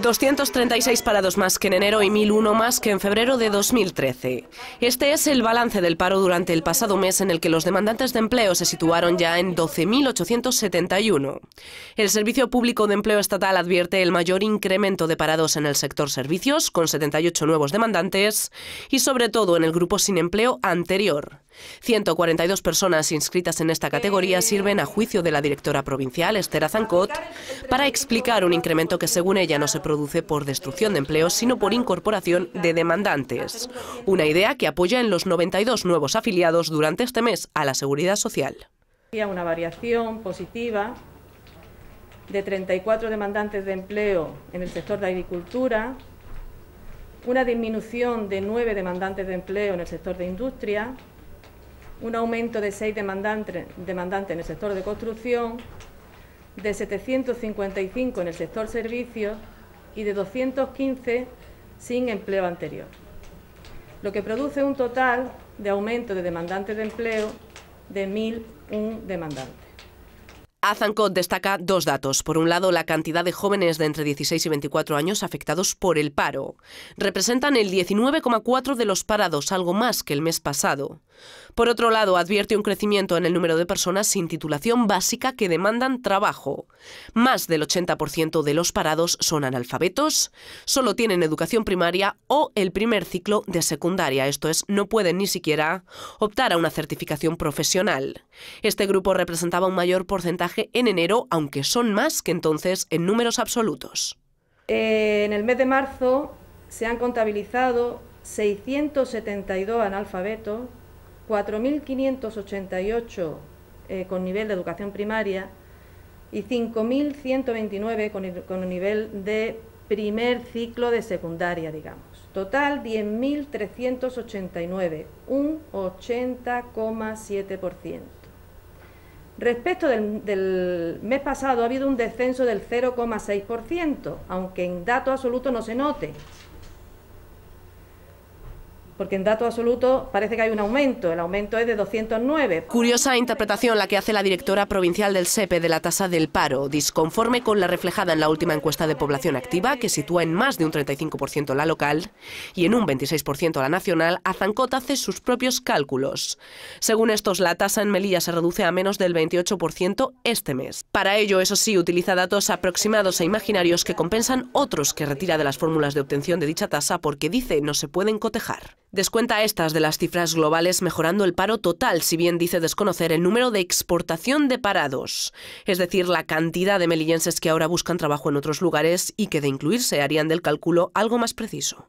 236 parados más que en enero y 1.001 más que en febrero de 2013. Este es el balance del paro durante el pasado mes en el que los demandantes de empleo se situaron ya en 12.871. El Servicio Público de Empleo Estatal advierte el mayor incremento de parados en el sector servicios, con 78 nuevos demandantes, y sobre todo en el grupo sin empleo anterior. 142 personas inscritas en esta categoría eh. sirven a juicio de la directora provincial, Esther Zancot... para explicar un incremento que según ella no se produce por destrucción de empleos, sino por incorporación de demandantes. Una idea que apoya en los 92 nuevos afiliados durante este mes a la Seguridad Social. Una variación positiva de 34 demandantes de empleo en el sector de agricultura, una disminución de 9 demandantes de empleo en el sector de industria, un aumento de seis demandantes, en el sector de construcción, de 755 en el sector servicios y de 215 sin empleo anterior, lo que produce un total de aumento de demandantes de empleo de 1.001 demandantes. Azancot destaca dos datos. Por un lado, la cantidad de jóvenes de entre 16 y 24 años afectados por el paro. Representan el 19,4 de los parados, algo más que el mes pasado. Por otro lado, advierte un crecimiento en el número de personas sin titulación básica que demandan trabajo. Más del 80% de los parados son analfabetos, solo tienen educación primaria o el primer ciclo de secundaria, esto es, no pueden ni siquiera optar a una certificación profesional. Este grupo representaba un mayor porcentaje en enero, aunque son más que entonces en números absolutos. Eh, en el mes de marzo se han contabilizado 672 analfabetos, 4.588 eh, con nivel de educación primaria y 5.129 con, con nivel de primer ciclo de secundaria, digamos. Total 10.389, un 80,7%. Respecto del, mes pasado ha habido un descenso del 0,6%, aunque en dato absoluto no se note porque en dato absoluto parece que hay un aumento, el aumento es de 209. Curiosa interpretación la que hace la directora provincial del SEPE de la tasa del paro, disconforme con la reflejada en la última encuesta de población activa, que sitúa en más de un 35% la local y en un 26% la nacional, Azancot hace sus propios cálculos. Según estos, la tasa en Melilla se reduce a menos del 28% este mes. Para ello, eso sí, utiliza datos aproximados e imaginarios que compensan otros que retira de las fórmulas de obtención de dicha tasa porque dice no se pueden cotejar. Descuenta estas de las cifras globales mejorando el paro total, si bien dice desconocer el número de exportación de parados, es decir, la cantidad de melillenses que ahora buscan trabajo en otros lugares y que de incluirse harían del cálculo algo más preciso.